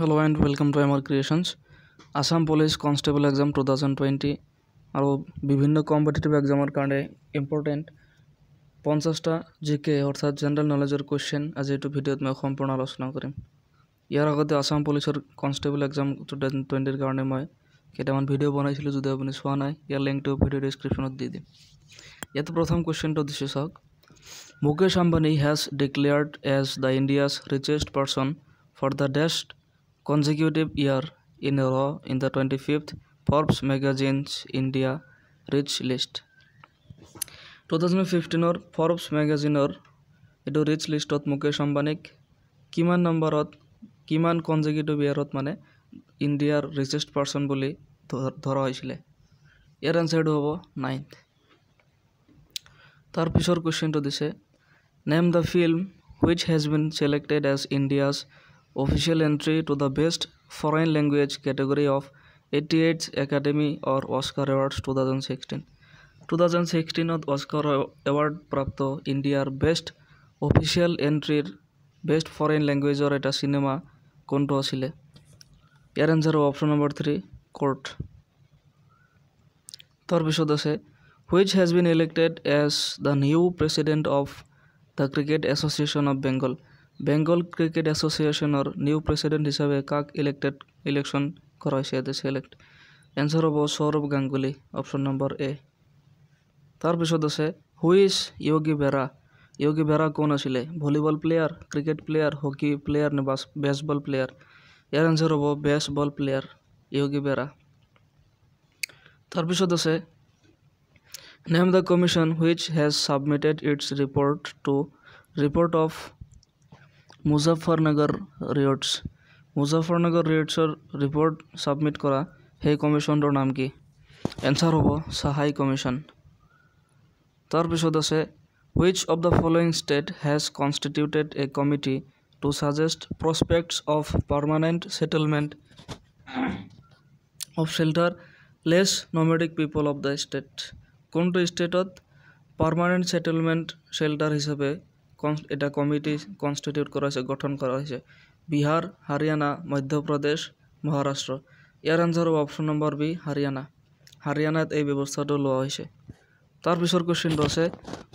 Hello and welcome to আমার creations Assam police constable exam two thousand twenty আরও বিভিন্ন competitive এক্সামের কারণে ইম্পর্টেণ্ট পঞ্চাছটা জি কে অর্থাৎ জেনারেল নলেজৰ কুৱেশ্যন আজি এইটো ভিডিঅ'ত মই সম্পূৰ্ণ আলোচনা কৰিম ইয়াৰ আগতে আসাম পুলিচৰ কনষ্টেবল এক্সাম টু থাউজেণ্ড টুৱেণ্টিৰ কাৰণে মই কেইটামান ভিডিঅ' বনাইছিলোঁ যদি আপুনি চোৱা নাই ইয়াৰ লিংকটো ভিডিঅ' ডিছক্ৰিপশ্যনত দি দিম ইয়াতে প্ৰথম কুৱেশ্যনটো দিছে চাওক Mukesh Ambani has declared as the India's richest person for the ডেষ্ট consecutive year in a row in the 25th Forbes magazine's India Rich List. 2015 or Forbes মেগাজিনৰ এইটো ৰিচ লিষ্টত মুকেশ আম্বানীক কিমান নম্বৰত কিমান কনজিকিউটিভ ইয়াৰত মানে ইণ্ডিয়াৰ ৰিচেষ্ট পাৰ্চন বুলি ধৰা হৈছিলে ইয়াৰ এনচাৰটো হ'ব নাইন্থ তাৰ পিছৰ কুৱেশ্যনটো দিছে name the film which has been selected as India's official entry to the best foreign language category of eighty eights academy or Oscar awards two thousand sixteen two thousand সিক্সটিনত Oscar award প্রাপ্ত ইন্ডিয়ার best official এন্ট্রির best foreign ল্যাঙ্গুয়েজর এটা cinema কোনটো আসিলে ইয়ার answer option number three court তারপিছত আছে which has been elected as the new president of the cricket association of Bengal Bengal cricket এসোসিয়েশনের নিউ প্রেসিডেন্ট হিসাবে কাক ইলেক্টেড ইলেকশন করা হয়েছে এতে সিলেক্ট এন্সার হব Sourav Ganguly option number A তারপর আছে who's Yogi Berra Yogi Berra কোন আসলে volleyball player cricket player hockey player না বেসবল প্লেয়ার এর এন্সার হব বেসবল প্লেয়ার ইয়োগী বেরা তারপর আছে name the commission which has submitted its report to report of Muzaffarnagar riots Muzaffarnagar ৰিয়ৰ্টছৰ ৰিপৰ্ট ছাবমিট কৰা সেই কমিশ্যনটোৰ নাম কি এনচাৰ হ'ব চাহাই কমিশ্যন তাৰপিছত আছে which of the following state has constituted a committee to suggest prospects of permanent settlement of shelterless nomadic people of the state কোনটো ষ্টেটত পাৰমানেণ্ট ছেটেলমেণ্ট চেল্টাৰ হিচাপে এটা কমিটি কনষ্টিটিউট কৰা হৈছে গঠন কৰা হৈছে বিহাৰ হাৰিয়ানা মধ্য প্ৰদেশ মহাৰাষ্ট্ৰ ইয়াৰ আঞ্চাৰ হ'ব অপশ্যন নম্বৰ বি হাৰিয়ানা হাৰিয়ানাত এই ব্যৱস্থাটো লোৱা হৈছে তাৰপিছৰ কুৱেশ্যনটো আছে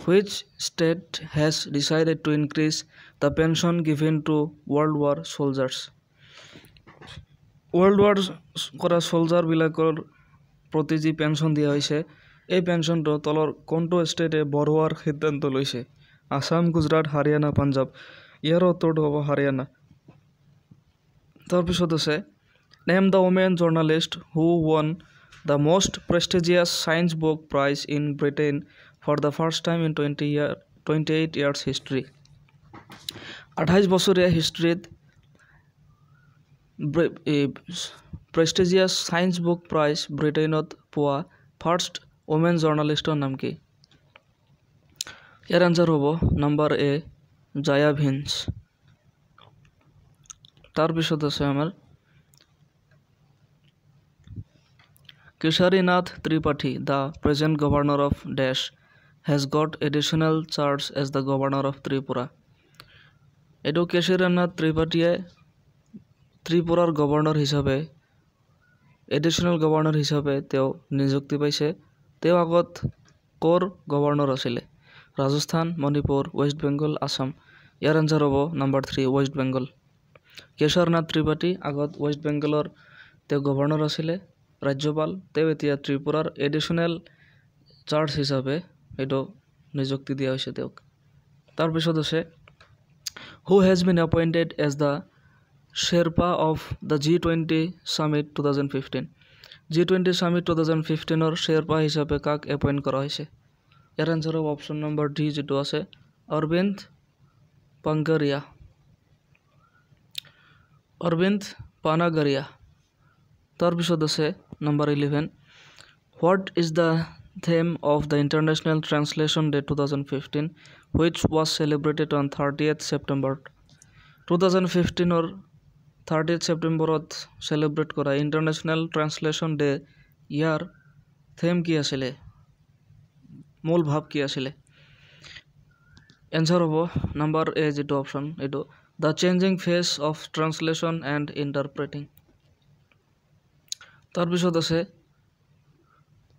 which state has decided to increase the pension given to world war soldiers world war কৰা ছ'লজাৰবিলাকৰ প্ৰতি যি পেঞ্চন দিয়া হৈছে এই পেঞ্চনটো তলৰ কোনটো ষ্টেটে বঢ়োৱাৰ সিদ্ধান্ত লৈছে আসাম গুজৰাট হাৰিয়ানা পাঞ্জাৱ ইয়াৰ উত্তৰটো হব হাৰিয়ানা তাৰপিছত আছে name the women journalist who won the most prestigious science book prize in Britain for the first time in twenty year twenty eight years history আঠাইছ বছৰীয়া হিস্ট্ৰিত প্ৰেস্টিজিয়াস সায়েন্স বুক প্ৰাইজ ব্ৰিটেইনত পোৱা ফাৰ্ষ্ট ওমেন জাৰ্নালিষ্টৰ নাম কি ইয়াৰ আঞ্জাৰ হ'ব নম্বৰ এ জায়াভিনছ তাৰপিছত আছে আমাৰ Keshari Nath Tripathi the present governor of ডেছ has got additional charge as the governor of Tripura এইটো কেশৰীনাথ ত্ৰিপাঠীয়ে ত্ৰিপুৰাৰ গভৰ্ণৰ হিচাপে এডিশ্যনেল গভৰ্ণৰ হিচাপে তেওঁ নিযুক্তি পাইছে তেওঁ আগত ক'ৰ গভৰ্ণৰ আছিলে ৰাজস্থান মণিপুৰ ৱেষ্ট বেংগল আছাম ইয়াৰ এঞ্জাৰ হ'ব নাম্বাৰ থ্ৰী ৱেষ্ট বেংগল কেশৰনাথ ত্ৰিপাঠী আগত ৱেষ্ট বেংগলৰ তেওঁ গভৰ্ণৰ আছিলে ৰাজ্যপাল তেওঁ এতিয়া ত্ৰিপুৰাৰ এডিশ্যনেল চাৰ্জ হিচাপে সেইটো নিযুক্তি দিয়া হৈছে তেওঁক তাৰপিছত আছে who has been appointed as the sherpa of the G twenty summit two thousand fifteen G twenty summit two thousand ফিফটিনৰ শ্বেৰপা হিচাপে কাক এপইণ্ট কৰা হৈছে ইয়াৰ এঞ্চাৰ হ'ব অপশ্যন নম্বৰ ডি যিটো আছে অৰবিন্দ পংগৰিয়া অৰবিন্দ পানাগৰিয়া তাৰপিছত আছে number eleven what is the theme of the international translation day two thousand fifteen which was celebrated on thirty eight September two thousand ফিফটিনৰ থাৰ্টি এইট ছেপ্টেম্বৰত চেলিব্ৰেট কৰা ইণ্টাৰনেশ্যনেল ট্ৰেন্সলেশ্যন ডে ইয়াৰ theme কি আছিলে মূল ভাৱ কি আছিলে এনচাৰ হ'ব নাম্বাৰ এ যিটো অপশ্যন এইটো the changing face of translation and interpreting তাৰপিছত আছে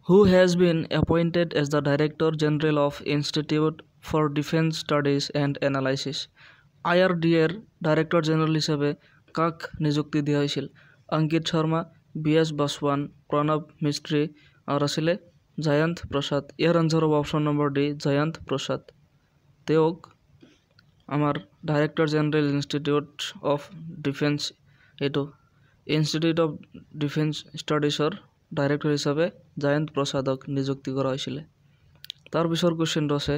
who has been appointed as the director general of institute for defence studies and analysis I R D এৰ ডাইৰেক্টৰ জেনেৰেল হিচাপে কাক নিযুক্তি দিয়া হৈছিল অংকিত শৰ্মা বি এছ বাছৱান প্ৰণৱ মিস্ত্ৰী আৰু আছিলে জয়ন্ত প্রসাদ এর আনসার হবে option number D Jayant Prasad তেওক আমার director general institute of defence এইটো ইনস্টিটিউট অফ ডিফেন্স ষ্টাডিজৰ ডাইরেক্টর হিসাবে জয়ন্ত প্রসাদক নিযুক্তি করা হয়েছিল তার পিছৰ কোশ্চেনটো আছে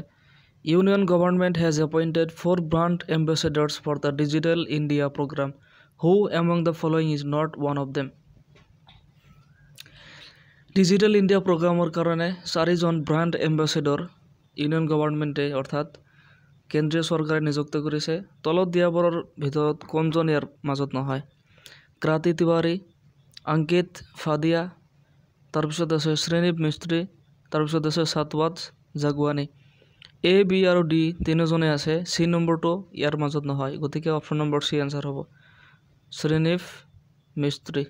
union government has appointed four brand ambassadors for the digital India programme who among the following is not one of them digital India প্ৰগ্ৰামৰ কাৰণে চাৰিজন ব্ৰাণ্ড এম্বেচেডৰ ইউনিয়ন গভৰ্ণমেণ্টে অৰ্থাৎ কেন্দ্ৰীয় চৰকাৰে নিযুক্ত কৰিছে তলত দিয়াবোৰৰ ভিতৰত কোনজন ইয়াৰ মাজত নহয় ক্ৰাতি তিৱাৰী অংকিত ফাদিয়া তাৰপিছত আছে শ্ৰেণীপ মিস্ত্ৰী তাৰপিছত আছে সাতৱাজ জাগুৱানী এ বি আৰু ডি তিনিওজনে আছে চি নম্বৰটো ইয়াৰ মাজত নহয় গতিকে অপশ্যন নম্বৰ চি এনচাৰ হ'ব শ্ৰেণীপ মিস্ত্ৰী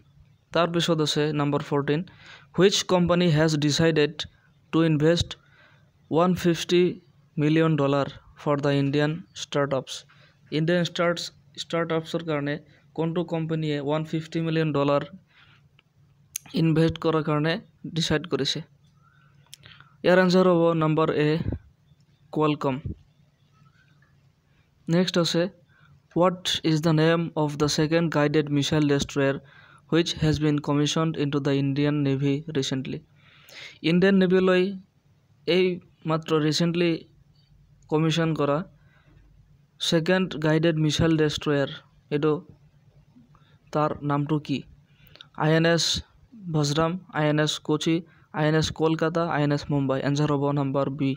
তাৰপিছত আছে number fourteen which company has decided to invest one fifty million dollar for the Indian startups Indian starts ষ্টাৰ্টআপছৰ কাৰণে কোনটো কোম্পানীয়ে one fifty million dollar invest কৰাৰ কাৰণে ডিচাইড কৰিছে ইয়াৰ আনচাৰ হ'ব নাম্বাৰ এ কোৱালকম নেক্সট আছে What is the name of the second guided missile destroyer which has been commissioned into the Indian navy recently. Indian নেভিলৈ এই মাত্ৰ recently commission কৰা ছেকেণ্ড গাইডেড মিছাইল ডেষ্ট্ৰয়াৰ এইটো তাৰ নামটো কি আই এন এছ ভজৰাম I N S Kochi I N S Kolkata I N S Mumbai answer হ'ব number B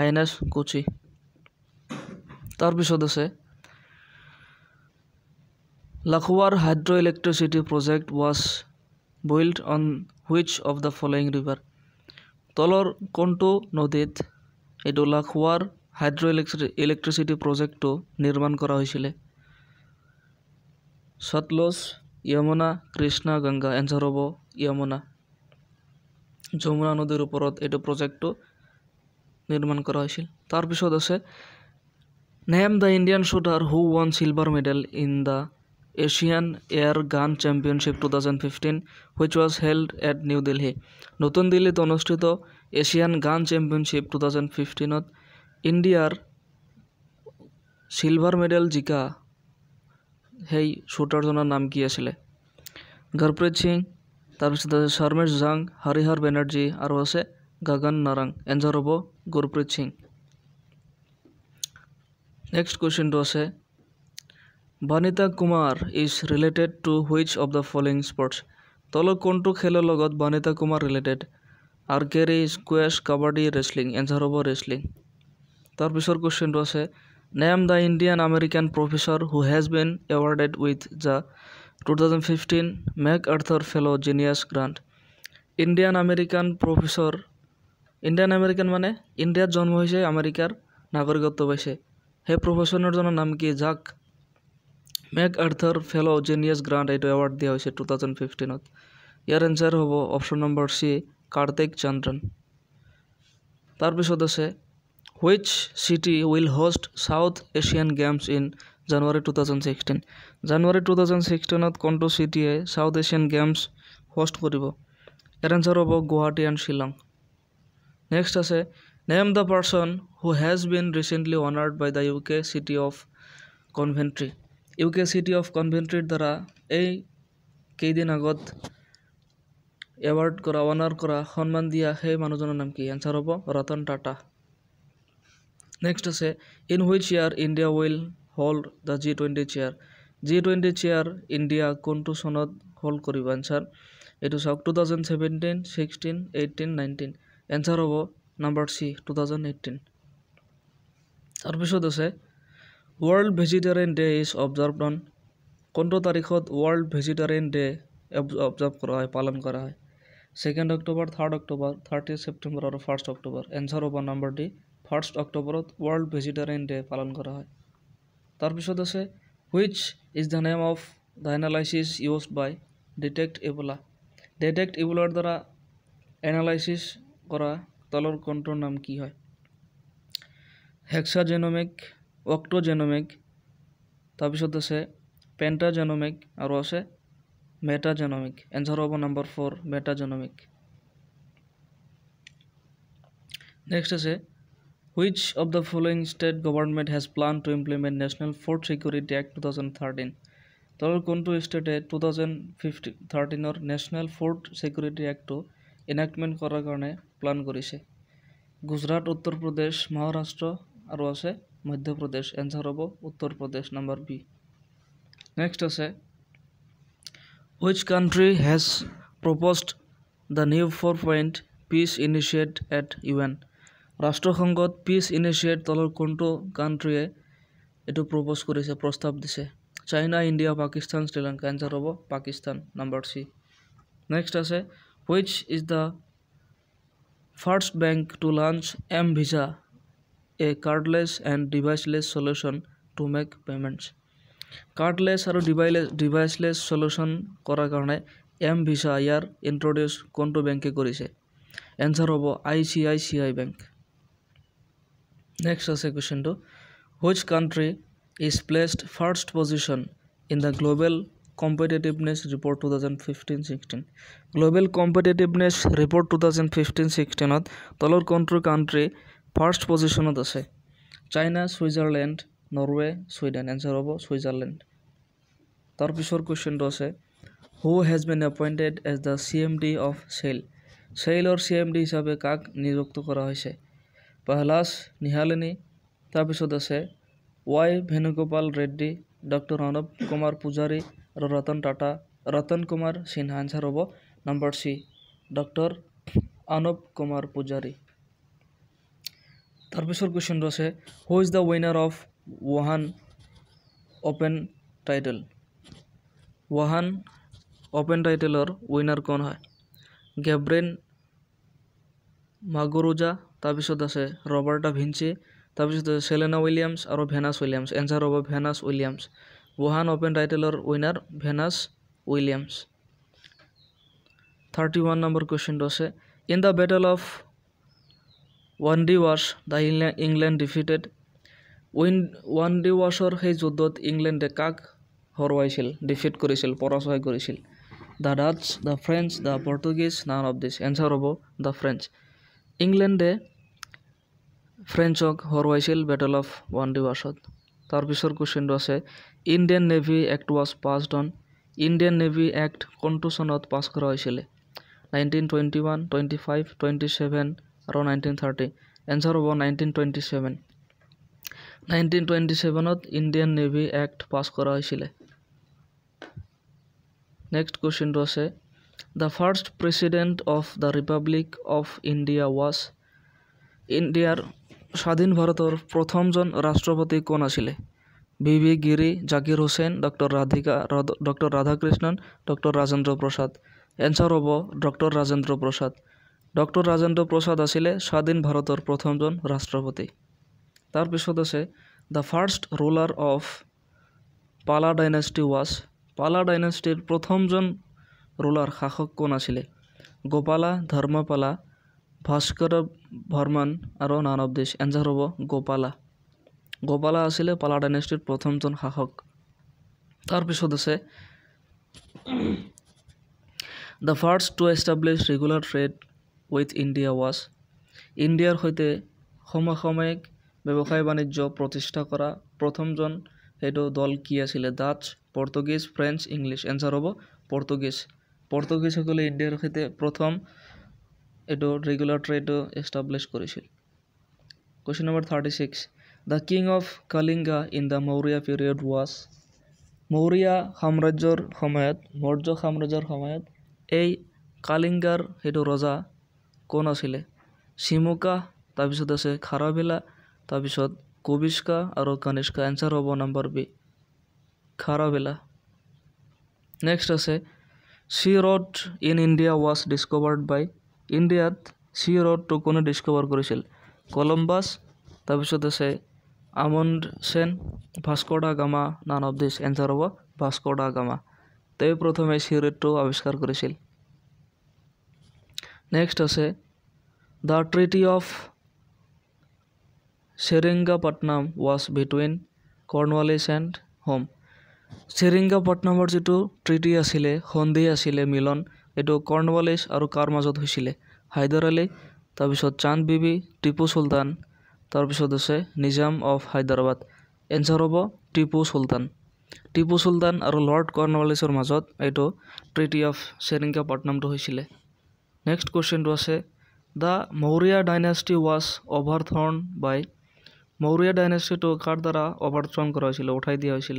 I N S Kochi তাৰপিছত আছে Lakhwar hydroelectricity project was built on which of the following river? তলর কোনটো নদীত এইটো লাখৱাৰ হাইড্ৰ' ইলেক্ট্ৰিচিটি প্ৰজেক্টটো নিৰ্মাণ কৰা হৈছিলে সতলজ য়মুনা কৃষ্ণা গংগা এনচাৰ হ'ব য়মুনা যমুনা নদীৰ ওপৰত এইটো প্ৰজেক্টটো নিৰ্মাণ কৰা হৈছিল তাৰপিছত আছে name the Indian shooter who won silver medal in the Asian air gun championship two thousand fifteen which was held at New Delhi নতুন দিল্লীত অনুষ্ঠিত এছিয়ান গান চেম্পিয়নশ্বিপ টু থাউজেন্ড ফিফটিনত ইণ্ডিয়াৰ ছিলভাৰ মেডেল জিকা সেই শ্বুটাৰজনৰ নাম কি আছিলে গরপ্রীত সিং তাৰপিছত আছে শৰ্মেশ জাং হৰিহৰ বেনাৰ্জী আৰু আছে গগন নাৰাং এঞ্জার হ'ব গুরপ্রীত সিং নেক্সট কুৱেশ্যনটো আছে Banita Kumar is related to which of the following sports তলৰ কোনটো খেলৰ লগত Banita Kumar related archery squash kabaddi wrestling answer হ'ব ৰেচলিং তাৰ পিছৰ কুৱেশ্যনটো আছে name the Indian American professor who has been awarded with the two thousand fifteen MacArthur fellow' genius grant Indian American professor Indian American মানে ইণ্ডিয়াত জন্ম হৈছে আমেৰিকাৰ নাগৰিকত্ব পাইছে সেই প্ৰফেচনৰজনৰ নাম কি জাক MacArthur fellow' genius grant এইটো এৱাৰ্ড দিয়া হৈছে টু থাউজেণ্ড ফিফটিনত ইয়াৰ এনচাৰ হ'ব option number C Kartik Chandran তাৰপিছত আছে which city will host South Asian games in January two thousand sixteen January two thousand ছিক্সটিনত কোনটো চিটিয়ে চাউথ এছিয়ান গেমছ হোষ্ট কৰিব ইয়াৰ এনচাৰ হ'ব গুৱাহাটী এণ্ড শ্বিলং নেক্সট আছে name the person who has been recently honoured by the U কে চিটি of কনভেণ্ট্ৰী you K city of কনভেন্ট্ৰিৰ দ্বাৰা এই কেইদিন আগত এৱাৰ্ড কৰা অনাৰ কৰা সন্মান দিয়া সেই মানুহজনৰ নাম কি এনচাৰ হ'ব ৰতন টাটা নেক্সট আছে in which year India will hold the G twenty chair G twenty chair India কোনটো চনত হ'ল্ড কৰিব এনচাৰ এইটো চাওক two thousand seventeen sixteen eighteen nineteen answer হ'ব number C two thousand eighteen তাৰপিছত আছে world vegetarian day is observed on কোনটো তাৰিখত ৱৰ্ল্ড ভেজিটেৰিয়ান ডে অবজাৰ্ভ কৰা হয় পালন কৰা হয় second October third October thirty September আৰু ফাৰ্ষ্ট অক্টোবৰ এনচাৰ হ'ব নম্বৰ ডি ফাৰ্ষ্ট অক্টোবৰত ৱৰ্ল্ড ভেজিটেৰিয়ান ডে পালন কৰা হয় তাৰপিছত আছে which is the name of the analysis use by detect Ebola detect ইবোলাৰ দ্বাৰা এনালাইচিছ কৰা তলৰ কণ্ট্ৰৰ নাম কি হয় হেক্সাজেনমিক অক্টোজেনোমিক তাৰপিছত আছে পেণ্টাজেনমিক আৰু আছে মেটাজেনমিক এনচাৰ হ'ব নম্বৰ ফ'ৰ মেটাজেনমিক নেক্সট আছে which of the following state government has plan to implement national food security act two thousand thirteen তাৰ কোনটো ষ্টেটে টু থাউজেণ্ড ফিফটি থাৰ্টিনৰ নেশ্যনেল ফুড ছিকিউৰিটি এক্টটো এনাক্টমেণ্ট কৰাৰ কাৰণে প্লান কৰিছে গুজৰাট উত্তৰ প্ৰদেশ মহাৰাষ্ট্ৰ আৰু আছে মধ্যপ্রদেশ অ্যান্সার হবো উত্তরপ্রদেশ নাম্বার বি নেক্সট আছে which country has proposed the new four point peace initiative at UN ৰাষ্ট্ৰসংঘত পিচ ইনিচিয়েট তলৰ কোনটো কাণ্ট্ৰীয়ে এইটো প্ৰপ'জ কৰিছে প্ৰস্তাৱ দিছে China India Pakistan Sri Lanka answer হ'ব পাকিস্তান নাম্বাৰ চি নেক্সট আছে which is the first bank to launch mVisa a cardless and deviceless solution to make payments cardless আৰু ডিভাইলেছ ডিভাইচলেছ চলিউশ্যন কৰাৰ কাৰণে এম ভিছা ইয়াৰ ইণ্ট্ৰডিউচ কোনটো বেংকে কৰিছে এনচাৰ হ'ব I C I C I bank next আছে কুৱেশ্যনটো which country is placed first position in the global competitiveness report two thousand fifteen sixteen global competitiveness report two thousand fifteen ছিক্সটিনত তলৰ কোনটো country first পজিশনত আছে China Switzerland Norway Sweden answer হ'ব Switzerland তাৰপিছৰ কুৱেশ্যনটো আছে who has been appointed as the C M D of SAIL চেইলৰ চি এম ডি হিচাপে কাক নিযুক্ত কৰা হৈছে পহলাস নিহালিনী তাৰপিছত আছে ৱাই ভেণুগোপাল রেড্ডি ডক্টৰ অনব কুমাৰ পূজাৰী আৰু ৰতন টাটা ৰতন কুমাৰ সিনহা এনচাৰ হ'ব number C doctor Anab Kumar Pujari তাৰপিছৰ কুৱেশ্যনটো আছে who is the winner of Wuhan open title Wuhan open টাইটেলৰ উইনাৰ কোন হয় গেব্ৰেন মাগুৰোজা তাৰপিছত আছে ৰবাৰ্টা ভিঞ্চি তাৰপিছত আছে চেলেনা উইলিয়ামছ আৰু ভেনাছ উইলিয়ামছ এনচাৰ হ'ব ভেনাছ উইলিয়ামছ ৱাহান অ'পেন টাইটেলৰ winner Venus Williams thirty one number কুৱেশ্যনটো আছে in the battle of one Wandiwash the England defeated whom ওৱান ডি ৱাৰ্ছৰ সেই যুদ্ধত ইংলেণ্ডে কাক হৰুৱাইছিল ডিফিট কৰিছিল পৰাচয় কৰিছিল the Dutch the French the Portuguese none of this answer হ'ব দ্য ফ্ৰেঞ্চ ইংলেণ্ডে ফ্ৰেঞ্চক হৰুৱাইছিল বেটল অফ ওৱান ডি ৱাৰ্ছত তাৰপিছৰ কুৱেশ্যনটো আছে Indian navy act was pass on Indian navy act কোনটো চনত পাছ কৰা হৈছিলে nineteen twenty one twenty five twenty seven আৰু নাইনটিন থাৰ্টি এনচাৰ হ'ব nineteen twenty seven nineteen twenty ছেভেনত ইণ্ডিয়ান নেভি এক্ট পাছ কৰা হৈছিলে নেক্সট কুৱেশ্যনটো আছে the first president of the republic of India was ইণ্ডিয়াৰ স্বাধীন ভাৰতৰ প্ৰথমজন ৰাষ্ট্ৰপতি কোন আছিলে V V Giri Zakir Hussain doctor Radhika doctor Radhakrishnan doctor Rajendra প্ৰসাদ এনচাৰ হ'ব ডক্টৰ ৰাজেন্দ্ৰ প্ৰসাদ ডক্টর রাজেন্দ্র প্রসাদ আছিলে স্বাধীন ভারতের প্রথমজন রাষ্ট্রপতি তার আছে the first ruler of Pala dynasty was Pala ডাইনেষ্টিৰ প্ৰথমজন ৰুলাৰ শাসক কোন আছিলে গোপালা ধৰ্মপালা ভাস্কৰ বৰ্মন আৰু নানৱ দেশ এনজাৰ হ'ব গোপালা গোপালা আছিলে পালা ডাইনেষ্টিৰ প্ৰথমজন শাসক তাৰপিছত আছে the first to establish regular trade with India was ইন্ডিয়ার হইতে সমসাময়িক ব্যৱসায় বাণিজ্য প্ৰতিষ্ঠা কৰা প্ৰথমজন সেইটো দল কি আছিলে Dutch Portuguese French English answer হ'ব পৰ্তুগীজ পৰ্তুগীজসকলে ইণ্ডিয়াৰ সৈতে প্ৰথম এইটো ৰেগুলাৰ ট্ৰেডটো এষ্টাব্লিছ কৰিছিল question number thirty six the king of Kalinga in the Maurya period was Maurya সাম্ৰাজ্যৰ সময়ত মৌৰ্য সাম্ৰাজ্যৰ সময়ত এই কালিংগাৰ সেইটো ৰজা কোন আছিলে চিমুকা তাৰপিছত আছে খাৰাবিলা তাৰপিছত কবিষ্কা আৰু কনিষ্কা এনচাৰ হ'ব নাম্বাৰ বি খাৰাভিলা নেক্সট আছে sea route in India was discovered by ইণ্ডিয়াত চি ৰডটো কোনে ডিছক'ভাৰ কৰিছিল কলম্বাছ তাৰপিছত আছে Amundsen Vasco da Gama none of this answer হ'ব ভাস্কোডা গামা তেওঁ প্ৰথমে চি ৰেডটো আৱিষ্কাৰ কৰিছিল নেক্সট আছে the treaty of Seringapatam was between Cornwallis and home চেৰিংগাপাটনামৰ যিটো ট্ৰিটি আছিলে সন্ধি আছিলে মিলন এইটো কৰ্ণৱালিছ আৰু কাৰ মাজত হৈছিলে হায়দৰ আলী তাৰপিছত চান্দ বিবি টিপু চুলতান তাৰপিছত আছে নিজাম অফ হায়দৰাবাদ এনচাৰ হ'ব টিপু চুলতান টিপু চুলতান আৰু লৰ্ড কৰ্ণৱালিছৰ মাজত এইটো ট্ৰিটি অফ চেৰিংগাপাটনামটো হৈছিলে নেক্সট কোশ্চেনটো আছে the Maurya dynasty was overthrown by Maurya ডাইনাস্টিটো কার দ্বারা অভারথর্ন করা হয়েছিল উঠাই দেওয়া হয়েছিল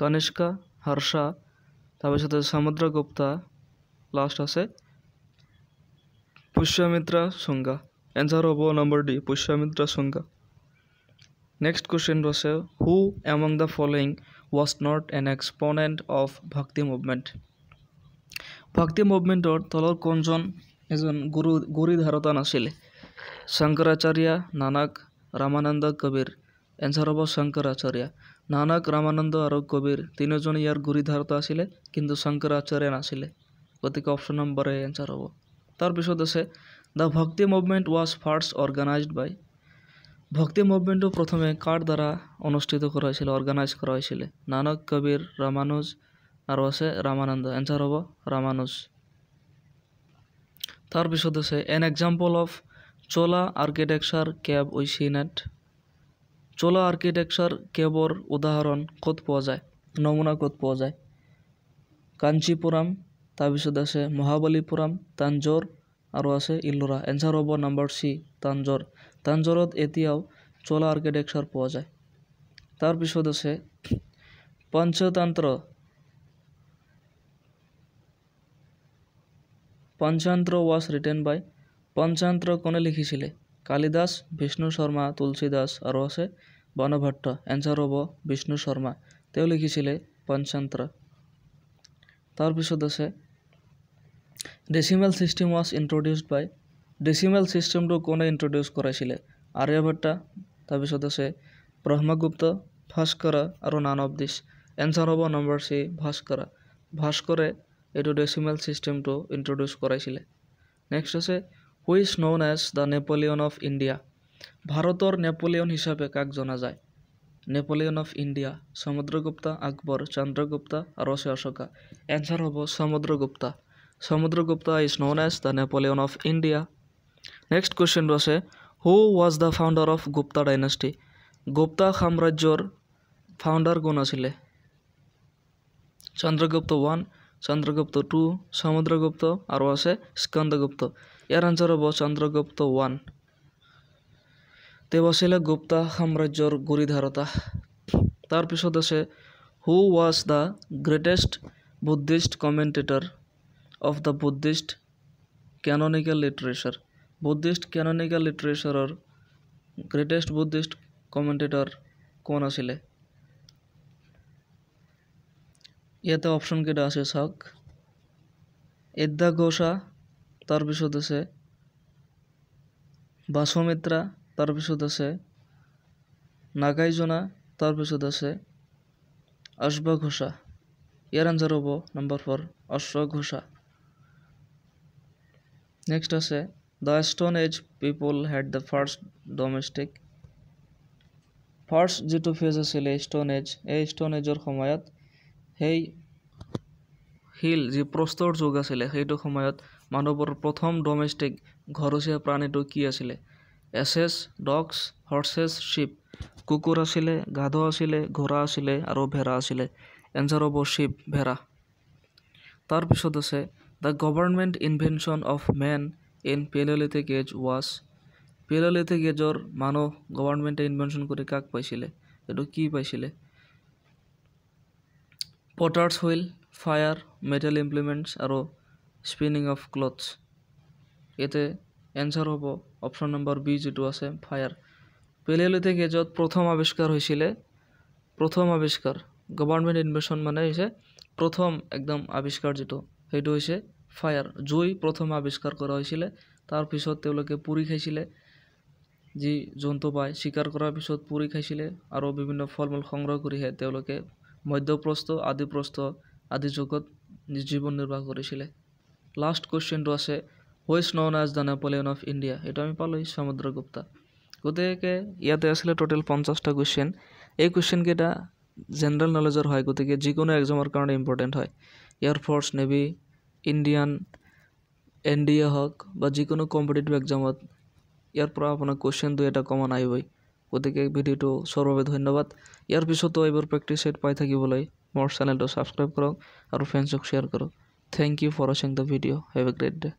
কনিষ্কা হর্ষা তাৰপিছতে সমুদ্রগুপ্তা লাস্ট আছে পুষ্যমিত্রা সংজ্ঞা এনসার হব নম্বর ডি পুষ্যমিত্রা সংজ্ঞা নেক্সট কোশ্চেনটো আছে who among the following was not an exponent of Bhakti movement Bhakti মুভমেণ্টৰ তলৰ কোনজন এজন গুরু ধারতা নাছিল শংকৰাচাৰ্য নানক ৰামানন্দ কবির এনসার হ'ব শংকৰাচাৰ্য নানক ৰামানন্দ আৰু তিনজন ইয়ার ইয়াৰ ধারতা আছিলে কিন্তু শংকৰাচাৰ্য নাছিলে গতিকে অপশ্যন নম্বরে এনসার হ'ব তাৰপিছত আছে the Bhakti movement was first organised by Bhakti মুভমেণ্টটো প্ৰথমে কাৰ দ্বাৰা অনুষ্ঠিত কৰা হৈছিলে অৰ্গেনাইজ কৰা হৈছিলে নানক কবিৰ ৰামানুজ আৰু আছে ৰামানন্দ এনসার হ'ব ৰামানুজ তাৰপিছত আছে an example of Chola architecture can we seen at Chola architecture কেবৰ উদাহৰণ ক'ত পোৱা যায় নমুনা ক'ত পোৱা যায় কাঞ্চিপুৰাম তাৰপিছত আছে মহাবলীপুৰাম তাঞ্জোৰ আৰু আছে ইল্লোৰা এনচাৰ হ'ব নাম্বাৰ চি তাঞ্জোৰ তাঞ্জোৰত এতিয়াও চোলা আৰ্কিটেকচাৰ পোৱা যায় তাৰপিছত আছে পঞ্চতন্ত্ৰ পঞ্চান্ত্র ওয়াজ রিটেন বাই পঞ্চান্ত্র কোনে লিখিছিলে কালিদাস বিষ্ণু শৰ্মা তুলসীদাস আৰু আছে বনভট্ট এনচাৰ হ'ব বিষ্ণু শৰ্মা তেওঁ লিখিছিলে পঞ্চান্ত্ৰ তাৰপিছত আছে decimal system was introduced by decimal ছিষ্টেমটো কোনে ইণ্ট্ৰডিউচ কৰাইছিলে আৰ্যভট্ট তাৰপিছত আছে ব্ৰহ্মগুপ্ত ভাস্কৰ আৰু নানবদিছ এনচাৰ হ'ব নম্বৰ চি ভাস্কৰ ভাস্কৰে এইটো ডেচিমেল চিষ্টেমটো ইণ্ট্ৰডিউচ কৰাইছিলে নেক্সট আছে who's known as the Napoleon of India ভাৰতৰ নেপলিয়ন হিচাপে কাক জনা যায় Napoleon of India Samudragupta Akbar Chandragupta আৰু আছে অশোকা এনচাৰ হ'ব Samudragupta Samudragupta is known as the Napoleon of India next কুৱেশ্যনটো আছে who was the founder of Gupta dynasty Gupta সাম্ৰাজ্যৰ ফাউণ্ডাৰ কোন আছিলে চন্দ্ৰগুপ্ত ওৱান চন্দ্রগুপ্ত টু সমুদ্রগুপ্ত আৰু আছে স্কন্দগুপ্ত ইয়াৰ আনচাৰ হ'ব চন্দ্ৰগুপ্ত ওৱান তেওঁ আছিলে গুপ্তা সাম্ৰাজ্যৰ গুৰিধাৰতা তাৰপিছত আছে who was the greatest Buddhist commentator of the Buddhist canonical literature Buddhist canonical লিটারেচারর গ্রেটেস্ট বুদ্ধিস্ট কমেন্টেটর কোন আসলে ইয়াতে অপশন কেটা আছে ছক এদ্দা ঘোষা তার পিছত আছে বাসমিত্ৰা তাৰপিছত আছে নাগাইজনা তাৰপিছত আছে অশ্ব ঘোষা ইয়াৰ আনসার হ'ব নাম্বাৰ ফ'ৰ অশ্ব ঘোষা নেক্সট আছে the stone age people had the first domestic first যিটো ফেজ আছিলে ষ্ট'ন এজ এই ষ্ট'ন এজৰ সময়ত সেই শিল যি প্ৰস্তৰ যুগ আছিলে সেইটো সময়ত মানুহবোৰৰ প্ৰথম ডমেষ্টিক ঘৰচীয়া প্ৰাণীটো কি আছিলে এছেছ ডগছ হৰ্চেছ শ্বিপ কুকুৰ আছিলে গাধ আছিলে ঘোঁৰা আছিলে আৰু ভেড়া আছিলে এঞ্জাৰ অ'ব শ্বিপ ভেড়া তাৰপিছত আছে the government invention of men in Paleolithic age was Paleolithic গেজৰ মানুহ গভৰ্ণমেণ্টে ইনভেনশ্যন কৰি কাক পাইছিলে এইটো কি পাইছিলে potter's wheel fire metal implements আৰু স্পিনিং অফ ক্লথছ ইয়াতে এনচাৰ হ'ব অপশ্যন নম্বৰ বি যিটো আছে ফায়াৰ পেলিঅলিথিক এজত প্ৰথম আৱিষ্কাৰ হৈছিলে প্ৰথম আৱিষ্কাৰ গভাৰ্ণমেণ্ট ইনভেশ্যন মানে হৈছে প্ৰথম একদম আৱিষ্কাৰ যিটো সেইটো হৈছে ফায়াৰ জুই প্ৰথম আৱিষ্কাৰ কৰা হৈছিলে তাৰপিছত তেওঁলোকে পুৰি খাইছিলে যি জন্তু পায় চিকাৰ কৰাৰ পিছত পুৰি খাইছিলে আৰু বিভিন্ন ফল মূল সংগ্ৰহ কৰিহে তেওঁলোকে মধ্যপ্ৰস্থ আদিপ্ৰস্থ আদি যুগত জীৱন নিৰ্বাহ কৰিছিলে লাষ্ট কুৱেশ্যনটো আছে who's known as the Napoleon of India এইটো আমি পালোঁ গুপ্তা গতিকে ইয়াতে আছিলে টোটেল পঞ্চাছটা কুৱেশ্যন এই কুৱেশ্যনকেইটা জেনেৰেল নলেজৰ হয় গতিকে যিকোনো এক্সামৰ কাৰণে ইম্পৰ্টেণ্ট হয় air force navy Indian N D A হওক বা যিকোনো কম্পিটিটিভ এক্সামত ইয়াৰ পৰা আপোনাৰ কুৱেশ্যনটো এটা কমন আহিবই গতিকে ভিডিওটো চোৱাৰ বাবে ধন্যবাদ ইয়াৰ পিছতো এইবোৰ প্ৰেক্টিচ ছেট পাই থাকিবলৈ মোৰ চেনেলটো ছাবস্ক্ৰাইব কৰক আৰু ফ্ৰেণ্ডছক শ্বেয়াৰ কৰক থেংক ইউ ফৰ ৱাচিং the video' have a great day